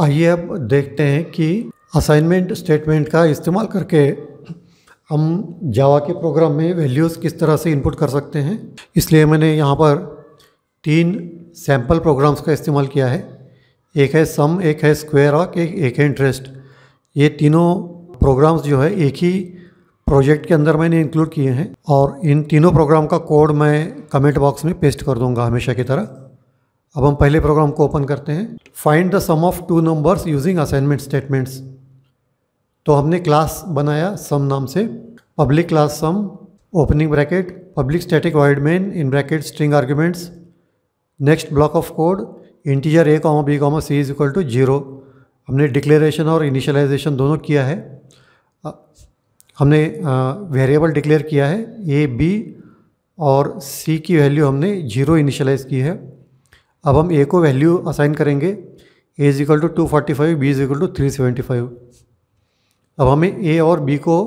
आइए अब देखते हैं कि असाइनमेंट स्टेटमेंट का इस्तेमाल करके हम जावा के प्रोग्राम में वैल्यूज़ किस तरह से इनपुट कर सकते हैं इसलिए मैंने यहाँ पर तीन सैम्पल प्रोग्राम्स का इस्तेमाल किया है एक है सम एक है स्क्वेयर ऑक एक, एक है इंटरेस्ट ये तीनों प्रोग्राम्स जो है एक ही प्रोजेक्ट के अंदर मैंने इंक्लूड किए हैं और इन तीनों प्रोग्राम का कोड मैं कमेंट बॉक्स में पेस्ट कर दूंगा हमेशा की तरह अब हम पहले प्रोग्राम को ओपन करते हैं find the sum of two numbers using assignment statements तो हमने क्लास बनाया सम नाम से public class sum opening bracket public static void main in bracket string arguments next block of code integer A comma B comma C is equal to zero हमने declaration और initialization दोनों किया है हमने variable declare किया है A B और सी की वैल्यू हमने जीरो इनिशलाइज की है अब हम ए को वैल्यू असाइन करेंगे A is equal to two forty five B is equal to three seventy five अब हमें ए और बी को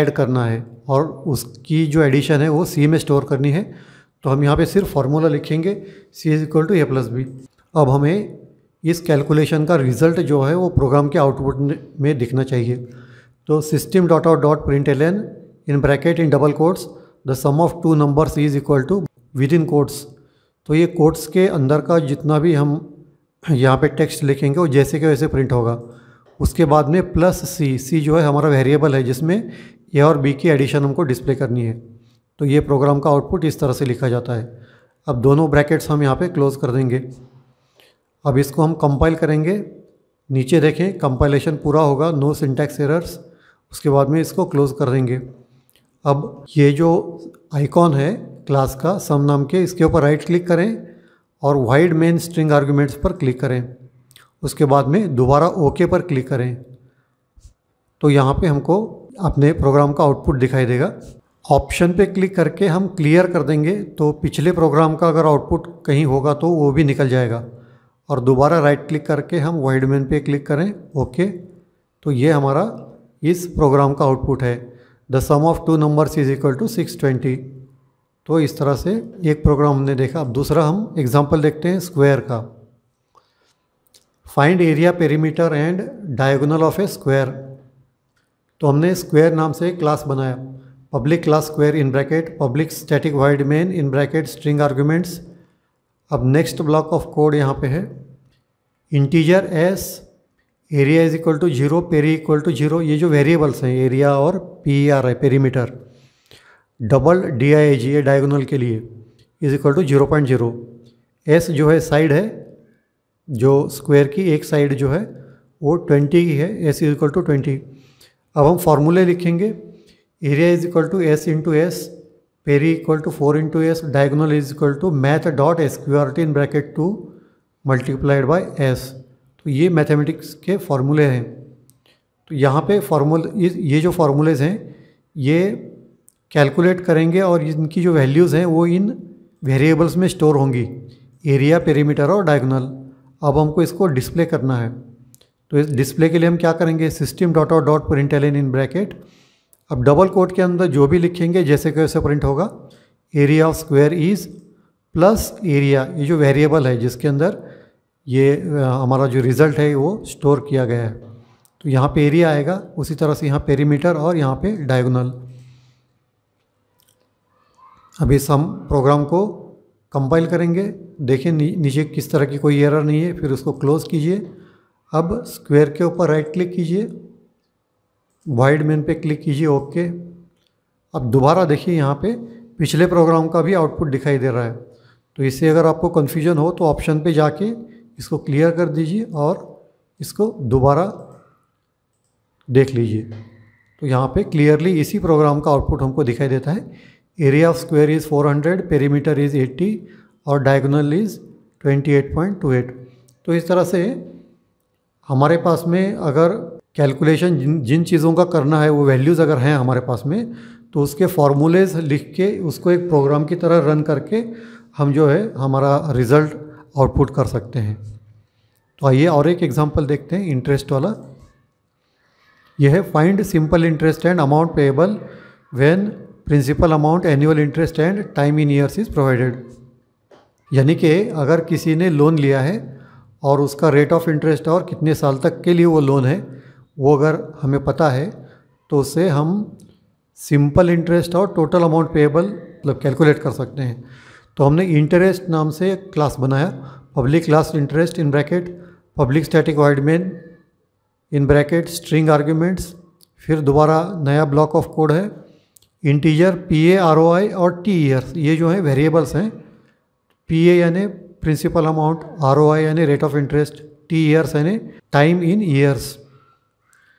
ऐड करना है और उसकी जो एडिशन है वो सी में स्टोर करनी है तो हम यहाँ पे सिर्फ फार्मूला लिखेंगे C is equal to A plus B अब हमें इस कैलकुलेशन का रिजल्ट जो है वो प्रोग्राम के आउटपुट में दिखना चाहिए तो system dot out dot print L N in bracket in double quotes the sum of two numbers is equal to within quotes तो ये कोट्स के अंदर का जितना भी हम यहाँ पे टेक्स्ट लिखेंगे वो जैसे के वैसे प्रिंट होगा उसके बाद में प्लस सी सी जो है हमारा वेरिएबल है जिसमें ए और बी की एडिशन हमको डिस्प्ले करनी है तो ये प्रोग्राम का आउटपुट इस तरह से लिखा जाता है अब दोनों ब्रैकेट्स हम यहाँ पे क्लोज़ कर देंगे अब इसको हम कंपाइल करेंगे नीचे देखें कंपाइलेशन पूरा होगा नो सिंटैक्स एरर्स उसके बाद में इसको क्लोज़ कर देंगे अब ये जो आइकॉन है क्लास का सम नाम के इसके ऊपर राइट क्लिक करें और वाइड मेन स्ट्रिंग आर्ग्यूमेंट्स पर क्लिक करें उसके बाद में दोबारा ओके पर क्लिक करें तो यहाँ पे हमको अपने प्रोग्राम का आउटपुट दिखाई देगा ऑप्शन पे क्लिक करके हम क्लियर कर देंगे तो पिछले प्रोग्राम का अगर आउटपुट कहीं होगा तो वो भी निकल जाएगा और दोबारा राइट क्लिक करके हम वाइड मेन पे क्लिक करें ओके तो ये हमारा इस प्रोग्राम का आउटपुट है the sum of two numbers is equal to six twenty तो इस तरह से एक प्रोग्राम हमने देखा अब दूसरा हम एग्जाम्पल देखते हैं स्क्वायर का find area perimeter and diagonal of a square तो हमने स्क्वायर नाम से एक क्लास बनाया public class square in bracket public static void main in bracket string arguments अब नेक्स्ट ब्लॉक ऑफ कोड यहाँ पे है integer S area is equal to zero peri equal to zero ये जो वेरिएबल्स हैं एरिया और P R है perimeter double D I G A diagonal के लिए is equal to zero point zero S जो है साइड है जो स्क्वायर की एक साइड जो है वो ट्वेंटी की है S is equal to twenty अब हम फार्मूले लिखेंगे area is equal to S into S peri equal to four into S diagonal is equal to math dot S Q R T in bracket two multiplied by S तो ये mathematics के फार्मूले हैं तो यहाँ पे फार्मूल ये जो फार्मूलेज हैं ये कैलकुलेट करेंगे और इनकी जो वैल्यूज़ हैं वो इन वेरिएबल्स में स्टोर होंगी एरिया पेरीमीटर और डायगोनल अब हमको इसको डिस्प्ले करना है तो इस डिस्प्ले के लिए हम क्या करेंगे system dot out dot print L in bracket अब डबल कोट के अंदर जो भी लिखेंगे जैसे कि वैसे प्रिंट होगा area of square is plus area ये जो वेरिएबल है जिसके अंदर ये हमारा जो रिज़ल्ट है वो स्टोर किया गया है तो यहाँ पे एरिया आएगा उसी तरह से यहाँ पेरीमीटर और यहाँ पे डायगोनल अभी सम प्रोग्राम को कंपाइल करेंगे देखें नी, नीचे किस तरह की कोई एरर नहीं है फिर उसको क्लोज़ कीजिए अब स्क्वायर के ऊपर राइट क्लिक कीजिए वाइड मेन पे क्लिक कीजिए ओके अब दोबारा देखिए यहाँ पे पिछले प्रोग्राम का भी आउटपुट दिखाई दे रहा है तो इससे अगर आपको कन्फ्यूजन हो तो ऑप्शन पर जाके इसको क्लियर कर दीजिए और इसको दोबारा देख लीजिए तो यहाँ पे क्लियरली इसी प्रोग्राम का आउटपुट हमको दिखाई देता है area of square is 400 perimeter is 80 और diagonal is 28.28 तो इस तरह से हमारे पास में अगर कैलकुलेशन जिन जिन चीज़ों का करना है वो वैल्यूज़ अगर हैं हमारे पास में तो उसके फार्मूलेज लिख के उसको एक प्रोग्राम की तरह रन करके हम जो है हमारा रिज़ल्ट आउटपुट कर सकते हैं तो आइए और एक एग्जांपल देखते हैं इंटरेस्ट वाला यह है find simple interest and amount payable when principal amount annual interest and time in years is provided यानी कि अगर किसी ने लोन लिया है और उसका रेट ऑफ इंटरेस्ट और कितने साल तक के लिए वो लोन है वो अगर हमें पता है तो उससे हम सिंपल इंटरेस्ट और टोटल अमाउंट पेएबल मतलब कैलकुलेट कर सकते हैं तो हमने इंटरेस्ट नाम से एक क्लास बनाया public class interest in bracket public static void main in bracket string arguments फिर दोबारा नया ब्लॉक ऑफ कोड है integer P A R O I और टी ईयर्स e ये जो हैं वेरिएबल्स हैं पी ए यानी principal amount R O I यानी rate of interest T years यानी टाइम इन ईयर्स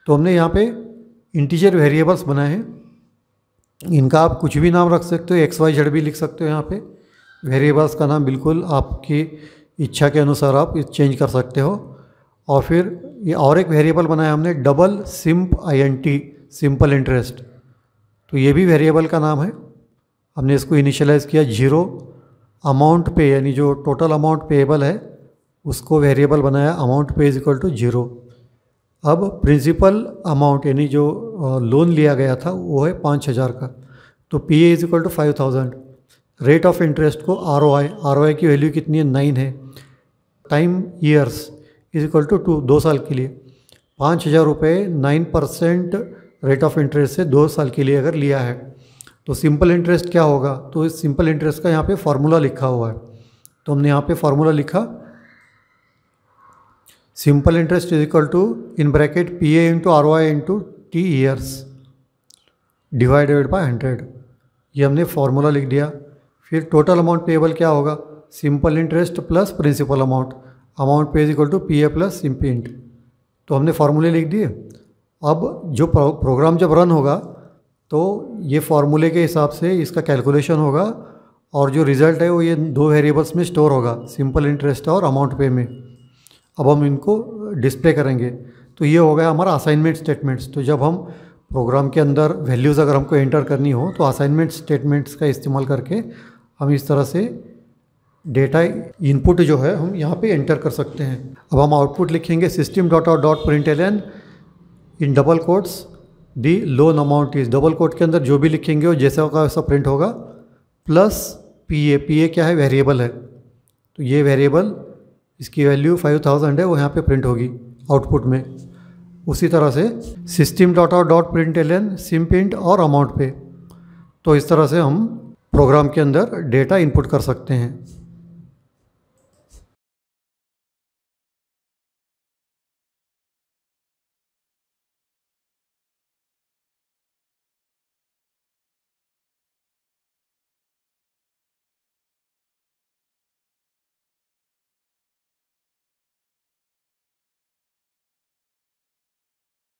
तो हमने यहाँ पे इंटीजर वेरिएबल्स बनाए हैं इनका आप कुछ भी नाम रख सकते हो एक्स वाई जेड भी लिख सकते हो यहाँ पे वेरिएबल्स का नाम बिल्कुल आपकी इच्छा के अनुसार आप चेंज कर सकते हो और फिर ये और एक वेरिएबल बनाया हमने double simp I N T simple interest तो ये भी वेरिएबल का नाम है हमने इसको इनिशलाइज़ किया जीरो अमाउंट पे यानी जो टोटल अमाउंट पेएबल है उसको वेरिएबल बनाया amount pay is equal to zero अब प्रिंसिपल अमाउंट यानी जो लोन लिया गया था वो है पाँच हज़ार का तो P A is equal to five thousand rate of interest को R O I R O I की वैल्यू कितनी है नाइन है time years is equal to two दो साल के लिए पाँच हज़ार रुपये nine percent rate of interest से दो साल के लिए अगर लिया है तो सिंपल इंटरेस्ट क्या होगा तो इस सिंपल इंटरेस्ट का यहाँ पे फार्मूला लिखा हुआ है तो हमने यहाँ पे फार्मूला लिखा simple interest is equal to in bracket P A into R Y into T years divided by hundred ये हमने फार्मूला लिख दिया फिर टोटल अमाउंट पेएबल क्या होगा simple interest plus principal amount amount pay is equal to P A plus simp int तो हमने फार्मूले लिख दिए अब जो प्रोग्राम जब रन होगा तो ये फार्मूले के हिसाब से इसका कैलकुलेशन होगा और जो रिज़ल्ट है वो ये दो वेरिएबल्स में स्टोर होगा सिंपल इंटरेस्ट और अमाउंट पे में अब हम इनको डिस्प्ले करेंगे तो ये हो गया हमारा असाइनमेंट स्टेटमेंट्स तो जब हम प्रोग्राम के अंदर वैल्यूज़ अगर हमको एंटर करनी हो तो असाइनमेंट स्टेटमेंट्स का इस्तेमाल करके हम इस तरह से डेटा इनपुट जो है हम यहाँ पे एंटर कर सकते हैं अब हम आउटपुट लिखेंगे system dot out dot print L N in double quotes the loan amount is double quote के अंदर जो भी लिखेंगे वो जैसा होगा वैसा प्रिंट होगा plus P A P A क्या है वेरिएबल है तो ये वेरिएबल इसकी वैल्यू फाइव थाउजेंड है वो यहाँ पे प्रिंट होगी आउटपुट में उसी तरह से system dot out dot print L N sim print और अमाउंट पे तो इस तरह से हम प्रोग्राम के अंदर डेटा इनपुट कर सकते हैं